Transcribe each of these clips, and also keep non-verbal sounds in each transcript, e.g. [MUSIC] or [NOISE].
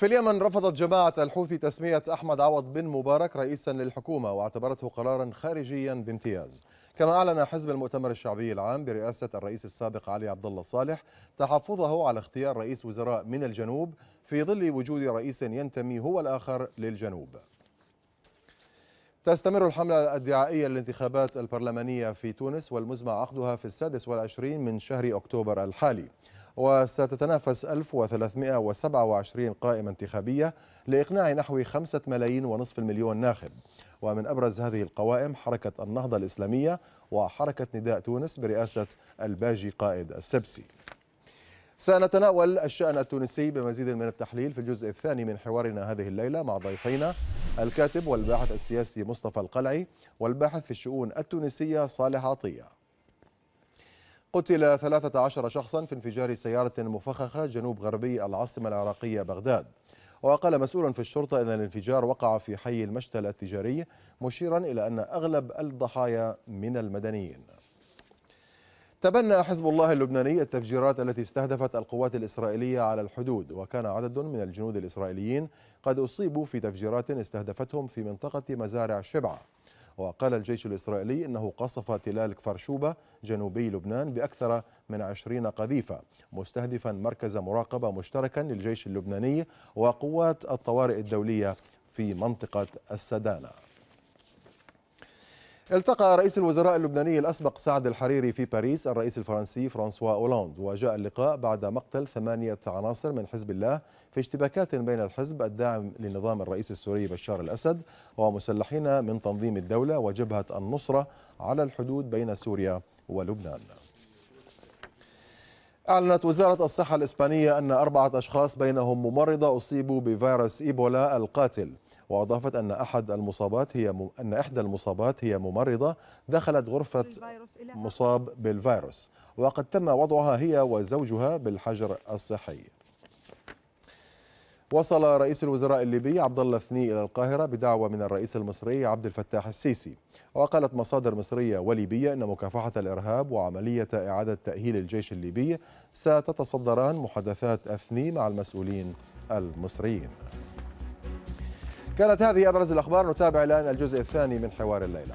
في اليمن رفضت جماعة الحوثي تسمية أحمد عوض بن مبارك رئيسا للحكومة واعتبرته قرارا خارجيا بامتياز كما أعلن حزب المؤتمر الشعبي العام برئاسة الرئيس السابق علي عبد الله صالح تحفظه على اختيار رئيس وزراء من الجنوب في ظل وجود رئيس ينتمي هو الآخر للجنوب تستمر الحملة الدعائية للانتخابات البرلمانية في تونس والمزمع عقدها في السادس والعشرين من شهر أكتوبر الحالي وستتنافس 1327 قائمة انتخابية لإقناع نحو 5 ملايين ونصف المليون ناخب ومن أبرز هذه القوائم حركة النهضة الإسلامية وحركة نداء تونس برئاسة الباجي قائد السبسي سنتناول الشأن التونسي بمزيد من التحليل في الجزء الثاني من حوارنا هذه الليلة مع ضيفينا الكاتب والباحث السياسي مصطفى القلعي والباحث في الشؤون التونسية صالح عطية قتل 13 شخصا في انفجار سيارة مفخخة جنوب غربي العاصمة العراقية بغداد وقال مسؤول في الشرطة أن الانفجار وقع في حي المشتل التجاري مشيرا إلى أن أغلب الضحايا من المدنيين تبنى حزب الله اللبناني التفجيرات التي استهدفت القوات الإسرائيلية على الحدود وكان عدد من الجنود الإسرائيليين قد أصيبوا في تفجيرات استهدفتهم في منطقة مزارع شبعة وقال الجيش الإسرائيلي أنه قصف تلال كفرشوبة جنوبي لبنان بأكثر من عشرين قذيفة مستهدفا مركز مراقبة مشتركا للجيش اللبناني وقوات الطوارئ الدولية في منطقة السدانة التقى رئيس الوزراء اللبناني الأسبق سعد الحريري في باريس الرئيس الفرنسي فرانسوا أولاند وجاء اللقاء بعد مقتل ثمانية عناصر من حزب الله في اشتباكات بين الحزب الداعم لنظام الرئيس السوري بشار الأسد ومسلحين من تنظيم الدولة وجبهة النصرة على الحدود بين سوريا ولبنان أعلنت وزارة الصحة الإسبانية أن أربعة أشخاص بينهم ممرضة أصيبوا بفيروس إيبولا القاتل وأضافت أن أحد المصابات هي أن إحدى المصابات هي ممرضة دخلت غرفة مصاب بالفيروس وقد تم وضعها هي وزوجها بالحجر الصحي وصل رئيس الوزراء الليبي عبد الله الثني الى القاهره بدعوه من الرئيس المصري عبد الفتاح السيسي، وقالت مصادر مصريه وليبيه ان مكافحه الارهاب وعمليه اعاده تاهيل الجيش الليبي ستتصدران محادثات الثني مع المسؤولين المصريين. كانت هذه أبرز الأخبار نتابع الآن الجزء الثاني من حوار الليلة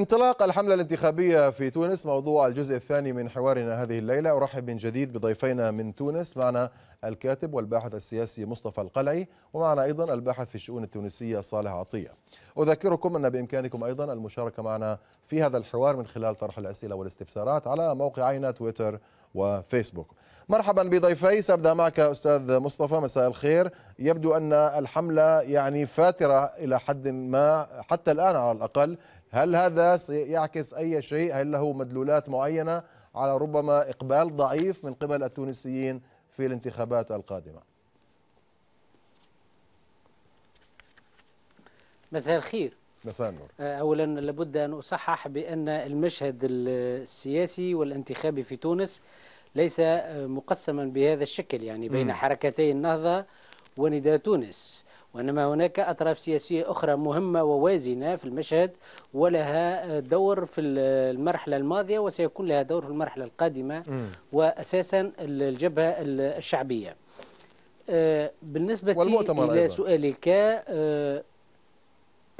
انطلاق الحملة الانتخابية في تونس موضوع الجزء الثاني من حوارنا هذه الليلة أرحب من جديد بضيفينا من تونس معنا الكاتب والباحث السياسي مصطفى القلعي ومعنا أيضا الباحث في الشؤون التونسية صالح عطية أذكركم أن بإمكانكم أيضا المشاركة معنا في هذا الحوار من خلال طرح الأسئلة والاستفسارات على موقعينا تويتر وفيسبوك مرحبا بضيفي سأبدأ معك أستاذ مصطفى مساء الخير يبدو أن الحملة يعني فاترة إلى حد ما حتى الآن على الأقل هل هذا سيعكس أي شيء هل له مدلولات معينة على ربما إقبال ضعيف من قبل التونسيين في الانتخابات القادمة مساء الخير مساء النور أه، أولا لابد أن أصحح بأن المشهد السياسي والانتخابي في تونس ليس أه، مقسما بهذا الشكل يعني بين م. حركتي النهضة ونداء تونس وإنما هناك أطراف سياسية أخرى مهمة ووازنة في المشهد ولها دور في المرحلة الماضية وسيكون لها دور في المرحلة القادمة وأساسا الجبهة الشعبية آه، بالنسبة إلى أيضا. سؤالك آه،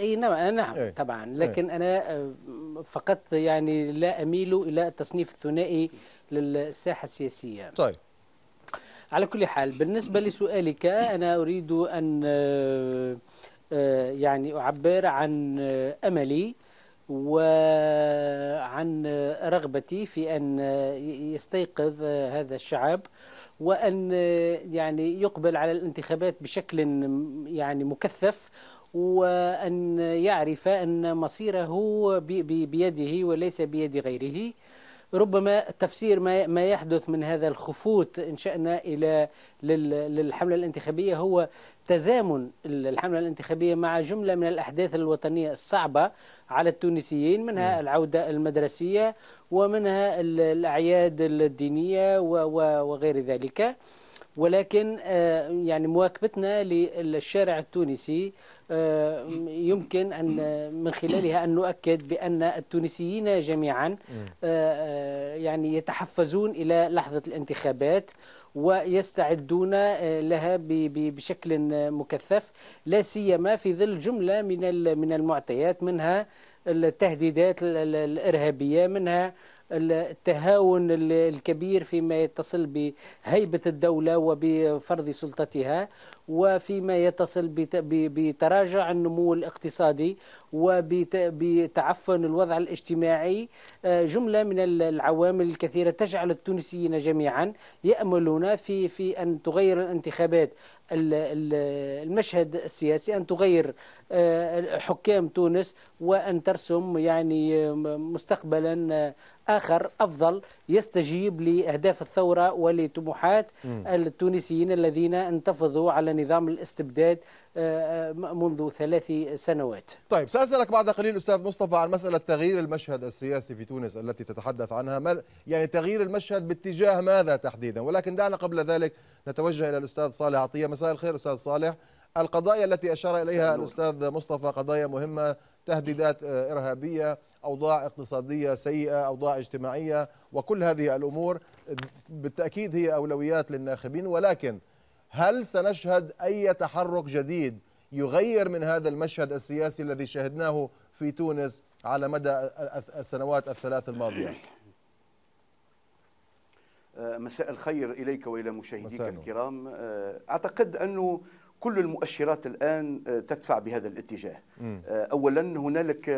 اي نعم آه، نعم إيه. طبعا إيه. لكن انا فقط يعني لا اميل الى التصنيف الثنائي للساحه السياسيه طيب على كل حال بالنسبة لسؤالك أنا أريد أن آه، آه، يعني أعبر عن أملي وعن رغبتي في أن يستيقظ هذا الشعب وأن يعني يقبل على الانتخابات بشكل يعني مكثف وأن يعرف أن مصيره بيده وليس بيد غيره ربما تفسير ما ما يحدث من هذا الخفوت ان شئنا الى للحمله الانتخابيه هو تزامن الحمله الانتخابيه مع جمله من الاحداث الوطنيه الصعبه على التونسيين منها نعم. العوده المدرسيه ومنها الاعياد الدينيه وغير ذلك ولكن آه، يعني مواكبتنا للشارع التونسي آه، يمكن أن آه، من خلالها أن نؤكد بأن التونسيين جميعا يعني يتحفزون إلى لحظة الانتخابات ويستعدون لها بشكل مكثف لا سيما في ظل جملة من من المعطيات منها التهديدات الإرهابية منها التهاون الكبير فيما يتصل بهيبة الدولة وبفرض سلطتها وفيما يتصل بتراجع النمو الاقتصادي وبتعفن الوضع الاجتماعي آه، جملة من العوامل الكثيرة تجعل التونسيين جميعا يأملون في في أن تغير الانتخابات المشهد السياسي أن تغير آه، حكام تونس وأن ترسم يعني مستقبلا آه، آخر أفضل يستجيب لأهداف الثورة ولطموحات التونسيين الذين انتفضوا على نظام الاستبداد آه، آه، منذ ثلاث سنوات طيب سأسألك بعد قليل أستاذ مصطفى عن مسألة تغيير المشهد السياسي في تونس التي تتحدث عنها ما يعني تغيير المشهد باتجاه ماذا تحديدا ولكن دعنا قبل ذلك نتوجه إلى الأستاذ صالح عطية مساء الخير أستاذ صالح القضايا التي أشار إليها سنور. الأستاذ مصطفى قضايا مهمة تهديدات آه، إرهابية أوضاع اقتصادية سيئة أوضاع اجتماعية وكل هذه الأمور بالتأكيد هي أولويات للناخبين ولكن هل سنشهد أي تحرك جديد يغير من هذا المشهد السياسي الذي شهدناه في تونس على مدى السنوات الثلاث الماضية أه، مساء الخير إليك وإلى مشاهديك الكرام أه، أعتقد أنه كل المؤشرات الآن أه، تدفع بهذا الاتجاه أولا هنالك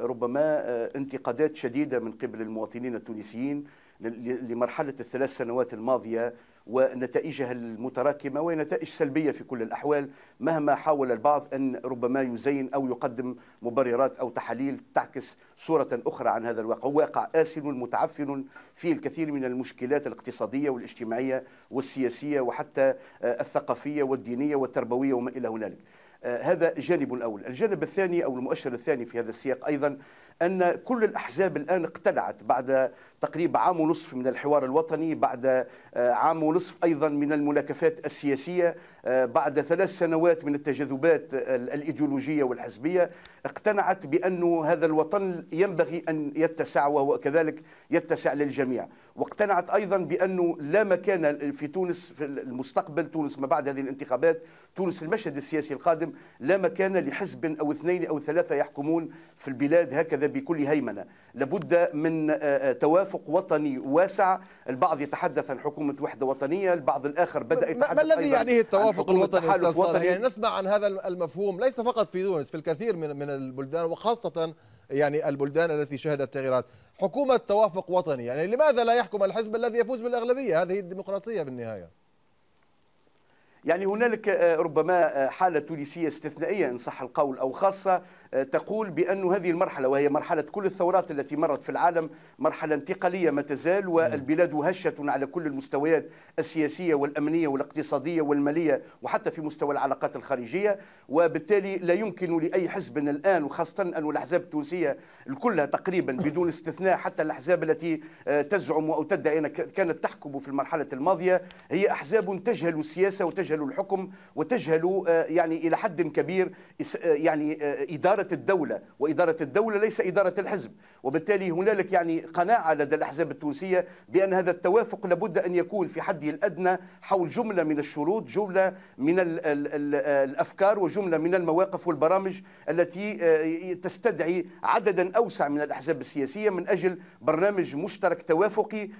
ربما انتقادات شديدة من قبل المواطنين التونسيين لمرحلة الثلاث سنوات الماضية ونتائجها المتراكمة وهي نتائج سلبية في كل الأحوال مهما حاول البعض أن ربما يزين أو يقدم مبررات أو تحاليل تعكس صورة أخرى عن هذا الواقع هو واقع آسن متعفن فيه الكثير من المشكلات الاقتصادية والاجتماعية والسياسية وحتى آه، الثقافية والدينية والتربوية وما إلى هنالك آه، هذا جانب الأول الجانب الثاني أو المؤشر الثاني في هذا السياق أيضا أن كل الأحزاب الآن اقتلعت بعد تقريبا عام ونصف من الحوار الوطني بعد آه، عام ونصف أيضا من المناكفات السياسية آه، بعد ثلاث سنوات من التجاذبات الإيديولوجية والحزبية اقتنعت بأن هذا الوطن ينبغي أن يتسع وهو كذلك يتسع للجميع واقتنعت أيضا بأنه لا مكان في تونس في المستقبل تونس ما بعد هذه الانتخابات تونس المشهد السياسي القادم لا مكان لحزب أو اثنين أو ثلاثة يحكمون في البلاد هكذا بكل هيمنة لابد من آه، توافق تدفق وطني واسع البعض يتحدث عن حكومة وحدة وطنية البعض الآخر بدأ يتحدث ما الذي يعنيه التوافق الوطني الوطني. يعني نسمع عن هذا المفهوم ليس فقط في تونس في الكثير من من البلدان وخاصة يعني البلدان التي شهدت تغييرات حكومة توافق وطني يعني لماذا لا يحكم الحزب الذي يفوز بالأغلبية هذه الديمقراطية بالنهاية يعني هنالك آه، ربما آه، حالة تونسية استثنائية إن صح القول أو خاصة آه، تقول بأن هذه المرحلة وهي مرحلة كل الثورات التي مرت في العالم مرحلة انتقالية ما تزال والبلاد هشة على كل المستويات السياسية والأمنية والاقتصادية والمالية وحتى في مستوى العلاقات الخارجية وبالتالي لا يمكن لأي حزب الآن وخاصة أن الأحزاب التونسية كلها تقريبا [LAUGHS] بدون استثناء حتى الأحزاب التي تزعم أو تدعي كانت تحكم في المرحلة الماضية هي أحزاب تجهل السياسة وتجهل تجهلوا الحكم وتجهل آه، يعني إلى حد كبير آه، يعني آه، إدارة الدولة وإدارة الدولة ليس إدارة الحزب وبالتالي هنالك يعني قناعة لدى الأحزاب التونسية بأن هذا التوافق لابد أن يكون في حده الأدنى حول جملة من الشروط جملة من الأفكار وجملة من المواقف والبرامج التي تستدعي عددا أوسع من الأحزاب السياسية من أجل برنامج مشترك توافقي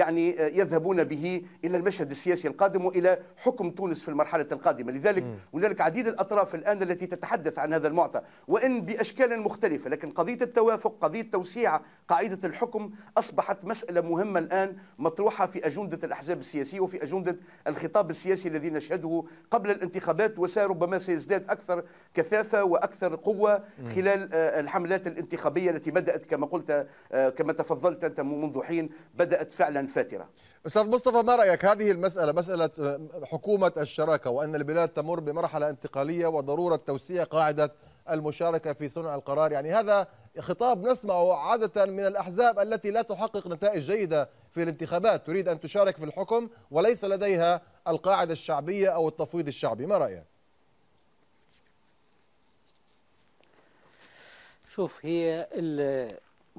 يعني يذهبون به إلى المشهد السياسي القادم وإلى حكم تقوم تونس في المرحلة القادمة لذلك هنالك عديد الأطراف الآن التي تتحدث عن هذا المعطى وإن بأشكال مختلفة لكن قضية التوافق قضية توسيع قاعدة الحكم أصبحت مسألة مهمة الآن مطروحة في أجندة الأحزاب السياسية وفي أجندة الخطاب السياسي الذي نشهده قبل الانتخابات وسربما سيزداد أكثر كثافة وأكثر قوة خلال آه، الحملات الانتخابية التي بدأت كما قلت آه، كما تفضلت أنت منذ حين بدأت فعلا فاترة استاذ مصطفى ما رايك هذه المساله مساله آه، حكومه الشراكه وان البلاد تمر بمرحله انتقاليه وضروره توسيع قاعده المشاركه في صنع القرار يعني هذا خطاب نسمعه عاده من الاحزاب التي لا تحقق نتائج جيده في الانتخابات تريد ان تشارك في الحكم وليس لديها القاعده الشعبيه او التفويض الشعبي ما رايك شوف هي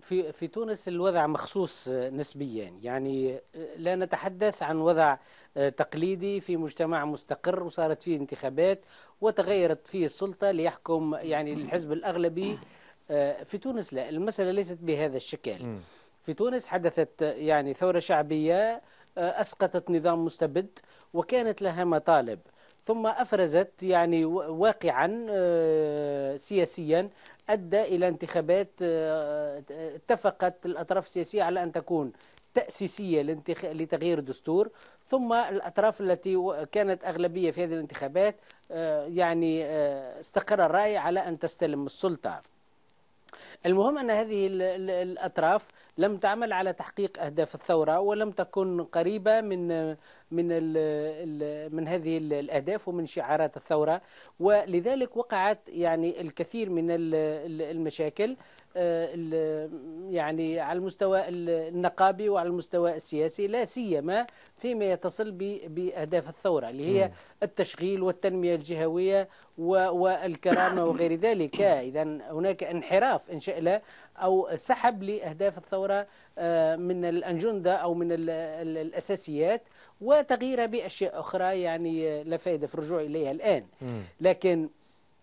في في تونس الوضع مخصوص آه، نسبيا يعني آه، لا نتحدث عن وضع آه، تقليدي في مجتمع مستقر وصارت فيه انتخابات وتغيرت فيه السلطه ليحكم يعني الحزب الاغلبي في تونس لا المساله ليست بهذا الشكل في تونس حدثت يعني ثوره شعبيه اسقطت نظام مستبد وكانت لها مطالب ثم أفرزت يعني واقعا آه، سياسيا أدى إلى انتخابات آه، اتفقت الأطراف السياسية على أن تكون تأسيسية لتغيير الدستور ثم الأطراف التي كانت أغلبية في هذه الانتخابات آه، يعني استقر الرأي على أن تستلم السلطة المهم أن هذه الأطراف لم تعمل على تحقيق أهداف الثورة ولم تكن قريبة من من من هذه الأهداف ومن شعارات الثورة ولذلك وقعت يعني الكثير من المشاكل آه، يعني على المستوى النقابي وعلى المستوى السياسي لا سيما فيما يتصل بأهداف الثورة اللي هي التشغيل والتنمية الجهوية والكرامة وغير ذلك إذا هناك انحراف إن شاء الله أو سحب لأهداف الثورة آه، من الأنجندة أو من الأساسيات وتغييرها بأشياء أخرى يعني لا فائدة في الرجوع إليها الآن لكن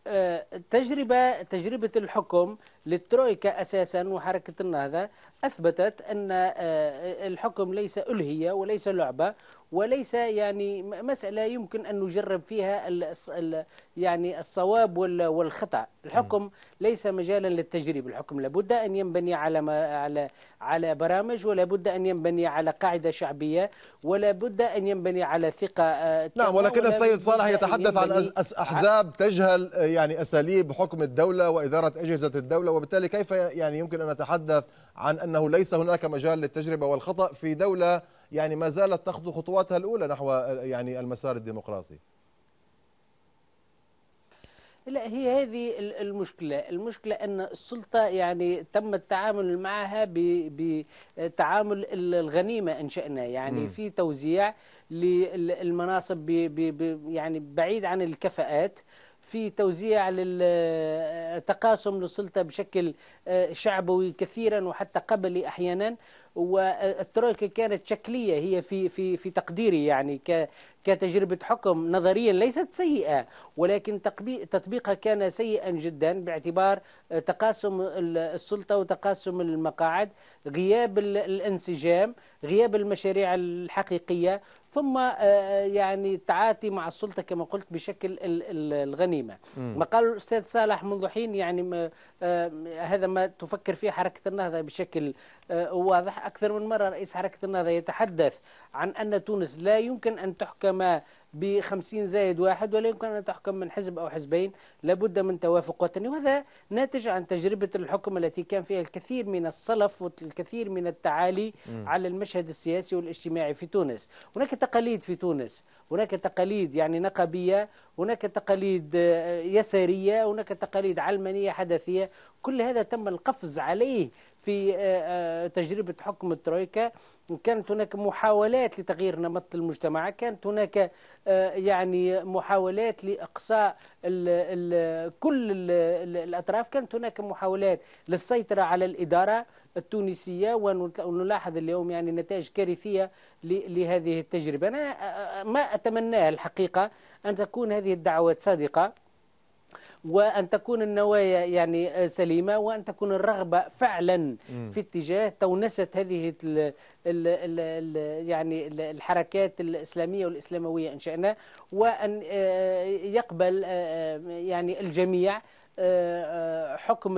آه، تجربة تجربة الحكم للترويكا أساسا وحركة النهضة أثبتت أن آه، آه، الحكم ليس ألهية وليس لعبة وليس يعني مسألة يمكن أن نجرب فيها يعني الصواب والخطأ الحكم ليس مجالا للتجريب الحكم لابد أن ينبني على ما على على برامج ولا بد أن ينبني على قاعدة شعبية ولا بد أن ينبني على ثقة آه، نعم ولكن السيد صالح يتحدث عن أحزاب تجهل يعني أساليب حكم الدولة وإدارة أجهزة الدولة وبالتالي كيف يعني يمكن أن نتحدث عن أنه ليس هناك مجال للتجربة والخطأ في دولة يعني ما زالت تخطو خطواتها الأولى نحو يعني المسار الديمقراطي لا هي هذه المشكلة المشكلة أن السلطة يعني تم التعامل معها بتعامل الغنيمة إن شئنا يعني م. في توزيع للمناصب يعني بعيد عن الكفاءات في توزيع آه، تقاسم للسلطة بشكل آه، شعبوي كثيرا وحتى قبلي أحيانا والترويكا كانت شكليه هي في في في تقديري يعني كتجربه حكم نظريا ليست سيئه ولكن تطبيقها كان سيئا جدا باعتبار تقاسم السلطه وتقاسم المقاعد غياب الانسجام غياب المشاريع الحقيقيه ثم آه، يعني التعاطي مع السلطه كما قلت بشكل الغنيمه ما قال الاستاذ صالح منذ حين يعني آه، هذا ما تفكر فيه حركه النهضه بشكل آه، واضح أكثر من مرة رئيس حركة النهضة يتحدث عن أن تونس لا يمكن أن تحكم ب 50 زائد واحد ولا يمكن أن تحكم من حزب أو حزبين لابد من توافق وطني وهذا ناتج عن تجربة الحكم التي كان فيها الكثير من الصلف والكثير من التعالي م. على المشهد السياسي والاجتماعي في تونس هناك تقاليد في تونس هناك تقاليد يعني نقبية هناك تقاليد آه، يسارية هناك تقاليد علمانية حدثية كل هذا تم القفز عليه في آه، آه، تجربة حكم الترويكا كانت هناك محاولات لتغيير نمط المجتمع كانت هناك آه، يعني محاولات لإقصاء الـ الـ كل الـ الأطراف كانت هناك محاولات للسيطرة على الإدارة التونسية ونلاحظ اليوم يعني نتائج كارثية لهذه التجربة أنا ما أتمناه الحقيقة أن تكون هذه الدعوات صادقة وأن تكون النوايا يعني سليمة وأن تكون الرغبة فعلا في اتجاه تونسة هذه الـ الـ الـ الـ يعني الحركات الإسلامية والإسلاموية إن شئنا وأن آه، يقبل آه، آه، يعني الجميع حكم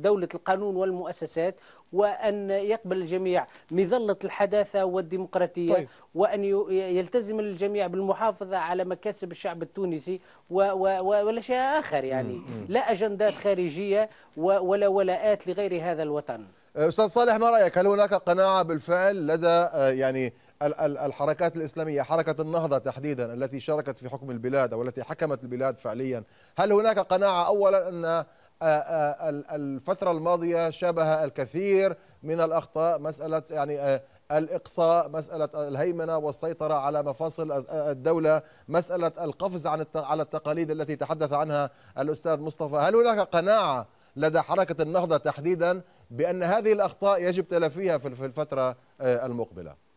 دولة القانون والمؤسسات وأن يقبل الجميع مظلة الحداثة والديمقراطية طيب. وأن يلتزم الجميع بالمحافظة على مكاسب الشعب التونسي و و ولا شيء آخر يعني مم. لا أجندات خارجية ولا ولاءات لغير هذا الوطن أه، أستاذ صالح ما رأيك هل هناك قناعة بالفعل لدى أه، يعني الحركات الإسلامية حركة النهضة تحديدا التي شاركت في حكم البلاد أو التي حكمت البلاد فعليا هل هناك قناعة أولا أن آه، آه، الفترة الماضية شبه الكثير من الأخطاء مسألة يعني آه، الإقصاء مسألة الهيمنة والسيطرة على مفاصل الدولة مسألة القفز عن على التقاليد التي تحدث عنها الأستاذ مصطفى هل هناك قناعة لدى حركة النهضة تحديدا بأن هذه الأخطاء يجب تلافيها في الفترة المقبلة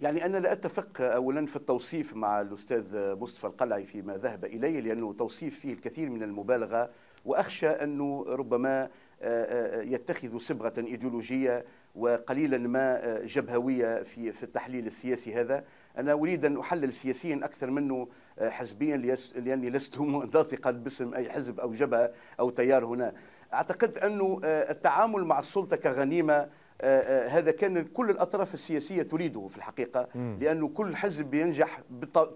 يعني أنا لا أتفق أولا في التوصيف مع الأستاذ مصطفى القلعي فيما ذهب إليه لأنه توصيف فيه الكثير من المبالغة وأخشى أنه ربما آه، آه، يتخذ صبغة إيديولوجية وقليلا ما آه، جبهوية في في التحليل السياسي هذا أنا أريد أن أحلل سياسيا أكثر منه حزبيا لأني لست [LAUGHS] ناطقا باسم أي حزب أو جبهة أو تيار هنا أعتقد أنه التعامل مع السلطة كغنيمة هذا كان كل الأطراف السياسية تريده في الحقيقة لأنه كل حزب ينجح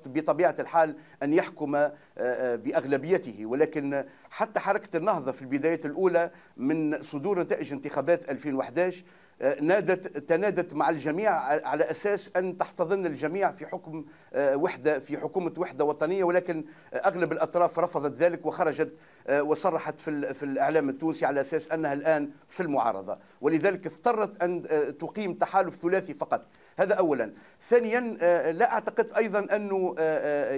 بطبيعة الحال أن يحكم آه، آه، بأغلبيته ولكن حتى حركة النهضة في البداية الأولى من صدور نتائج انتخابات 2011 آه، نادت تنادت مع الجميع على اساس ان تحتضن الجميع في حكم آه، وحده في حكومه وحده وطنيه ولكن اغلب الاطراف رفضت ذلك وخرجت آه، وصرحت في في الاعلام التونسي على اساس انها الان في المعارضه ولذلك اضطرت ان تقيم تحالف ثلاثي فقط هذا اولا ثانيا لا اعتقد ايضا انه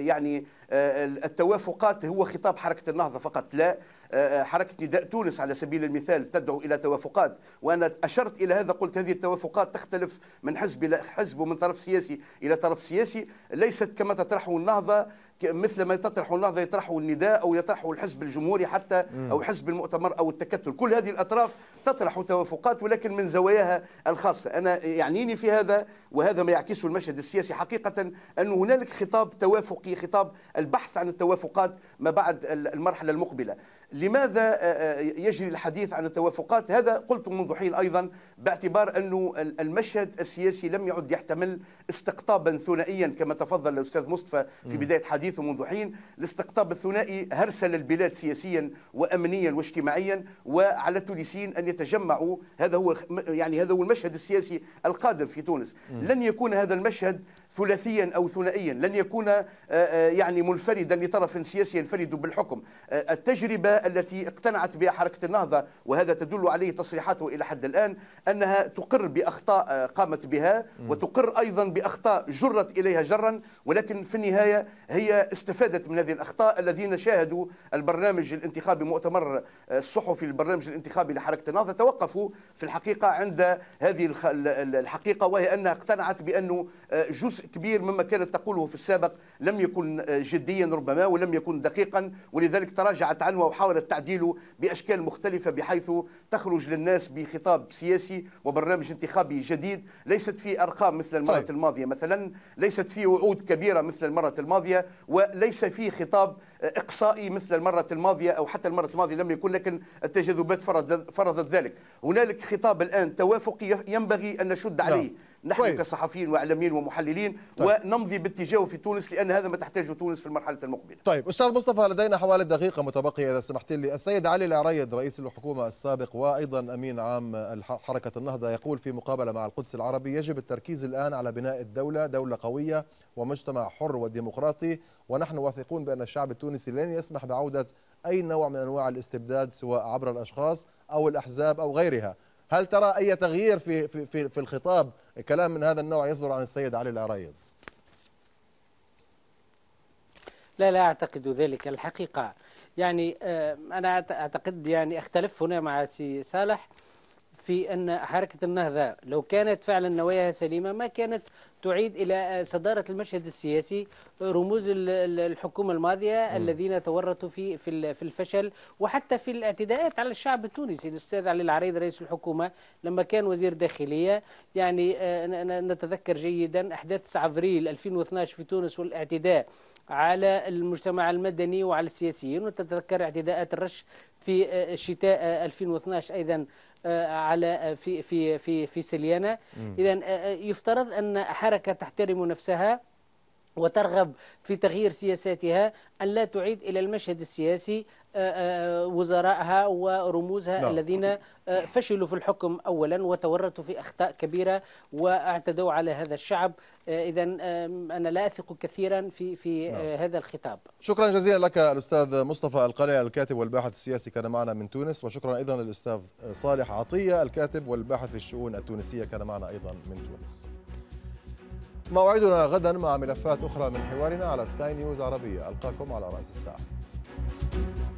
يعني التوافقات هو خطاب حركه النهضه فقط لا آه، آه، حركة نداء تونس على سبيل المثال تدعو إلى توافقات وأنا أشرت إلى هذا قلت هذه التوافقات تختلف من حزب إلى حزب ومن طرف سياسي إلى طرف سياسي ليست كما تطرحه النهضة مثل ما تطرحه النهضه يطرحه النداء او يطرحه الحزب الجمهوري حتى او حزب المؤتمر او التكتل، كل هذه الاطراف تطرح توافقات ولكن من زواياها الخاصه، انا يعنيني في هذا وهذا ما يعكسه المشهد السياسي حقيقه ان هنالك خطاب توافقي، خطاب البحث عن التوافقات ما بعد المرحله المقبله، لماذا آه، آه، يجري الحديث عن التوافقات هذا قلت منذ حين أيضا باعتبار أن المشهد السياسي لم يعد يحتمل استقطابا ثنائيا كما تفضل الأستاذ مصطفى في بداية حديثه منذ حين الاستقطاب الثنائي هرسل البلاد سياسيا وأمنيا واجتماعيا وعلى التونسيين أن يتجمعوا هذا هو يعني هذا هو المشهد السياسي القادم في تونس لن يكون هذا المشهد ثلاثيا أو ثنائيا لن يكون آه، يعني منفردا لطرف سياسي ينفرد بالحكم التجربة التي اقتنعت بها حركة النهضة وهذا تدل عليه تصريحاته إلى حد الآن أنها تقر بأخطاء قامت بها وتقر أيضا بأخطاء جرت إليها جرا ولكن في النهاية هي استفادت من هذه الأخطاء الذين شاهدوا البرنامج الانتخابي مؤتمر آه، الصحفي البرنامج الانتخابي لحركة النهضة توقفوا في الحقيقة عند هذه الحقيقة وهي أنها اقتنعت بأنه آه، جزء كبير مما كانت تقوله في السابق لم يكن آه، جديا ربما ولم يكن دقيقا ولذلك تراجعت عنه وحاولت حاولت تعديله بأشكال مختلفة بحيث تخرج للناس بخطاب سياسي وبرنامج انتخابي جديد ليست فيه أرقام مثل المرة طيب. الماضية مثلا ليست فيه وعود كبيرة مثل المرة الماضية وليس فيه خطاب إقصائي مثل المرة الماضية أو حتى المرة الماضية لم يكن لكن التجاذبات فرضت ذلك هنالك خطاب الآن توافقي ينبغي أن نشد نعم. عليه لا. نحن كويس. كصحفيين واعلاميين ومحللين طيب. ونمضي باتجاهه في تونس لان هذا ما تحتاجه تونس في المرحله المقبله. طيب استاذ مصطفى لدينا حوالي دقيقه متبقيه اذا سمحت لي، السيد علي العريض رئيس الحكومه السابق وايضا امين عام حركه النهضه يقول في مقابله مع القدس العربي يجب التركيز الان على بناء الدوله، دوله قويه ومجتمع حر وديمقراطي ونحن واثقون بان الشعب التونسي لن يسمح بعوده اي نوع من انواع الاستبداد سواء عبر الاشخاص او الاحزاب او غيرها. هل ترى أي تغيير في, في, في, في الخطاب كلام من هذا النوع يصدر عن السيد علي العريض؟ لا لا أعتقد ذلك الحقيقة يعني آه، أنا أعتقد يعني أختلف هنا مع سي صالح في أن حركة النهضة لو كانت فعلا نواياها سليمة ما كانت تعيد إلى صدارة المشهد السياسي رموز الحكومة الماضية م. الذين تورطوا في في الفشل وحتى في الاعتداءات على الشعب التونسي الأستاذ علي العريض رئيس الحكومة لما كان وزير داخلية يعني آه، نتذكر جيدا أحداث 9 ابريل 2012 في تونس والاعتداء على المجتمع المدني وعلى السياسيين وتتذكر اعتداءات الرش في آه، شتاء 2012 آه، أيضا على آه، في في في في سليانه اذا آه، آه، يفترض ان حركه تحترم نفسها وترغب في تغيير سياساتها أن لا تعيد إلى المشهد السياسي آه، آه، وزرائها ورموزها لا. نعم. الذين آه، فشلوا في الحكم أولا وتورطوا في أخطاء كبيرة واعتدوا على هذا الشعب إذا أنا لا أثق كثيرا في في لا. نعم. هذا الخطاب شكرا جزيلا لك الأستاذ مصطفى القلع الكاتب والباحث السياسي كان معنا من تونس وشكرا أيضا للأستاذ صالح عطية الكاتب والباحث في الشؤون التونسية كان معنا أيضا من تونس موعدنا غدا مع ملفات أخرى من حوارنا على سكاي نيوز عربية ألقاكم على رأس الساعة